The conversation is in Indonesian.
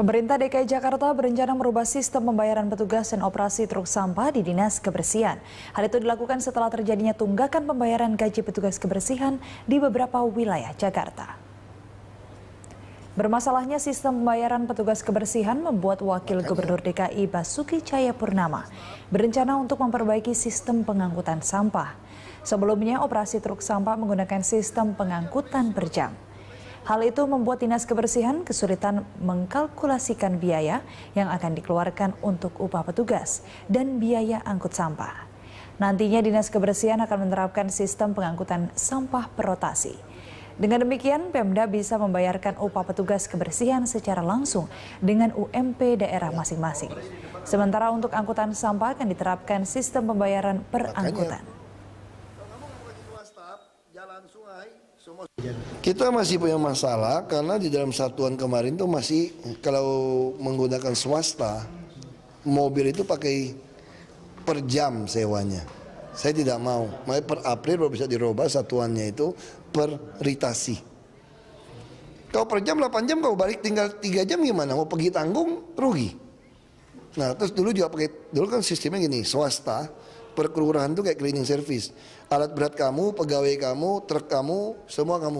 Pemerintah DKI Jakarta berencana merubah sistem pembayaran petugas dan operasi truk sampah di Dinas Kebersihan. Hal itu dilakukan setelah terjadinya tunggakan pembayaran gaji petugas kebersihan di beberapa wilayah Jakarta. Bermasalahnya sistem pembayaran petugas kebersihan membuat Wakil Gubernur DKI Basuki Cayapurnama berencana untuk memperbaiki sistem pengangkutan sampah. Sebelumnya operasi truk sampah menggunakan sistem pengangkutan berjam. Hal itu membuat Dinas Kebersihan kesulitan mengkalkulasikan biaya yang akan dikeluarkan untuk upah petugas dan biaya angkut sampah. Nantinya Dinas Kebersihan akan menerapkan sistem pengangkutan sampah perotasi. Dengan demikian, Pemda bisa membayarkan upah petugas kebersihan secara langsung dengan UMP daerah masing-masing. Sementara untuk angkutan sampah akan diterapkan sistem pembayaran per angkutan jalan sungai semua kita masih punya masalah karena di dalam satuan kemarin tuh masih kalau menggunakan swasta mobil itu pakai per jam sewanya saya tidak mau mulai per April baru bisa dirubah satuannya itu per ritasi kalau per jam 8 jam kalau balik tinggal 3 jam gimana mau pergi tanggung rugi nah terus dulu juga pakai dulu kan sistemnya gini swasta perkelurahan itu kayak cleaning service. Alat berat kamu, pegawai kamu, truk kamu, semua kamu.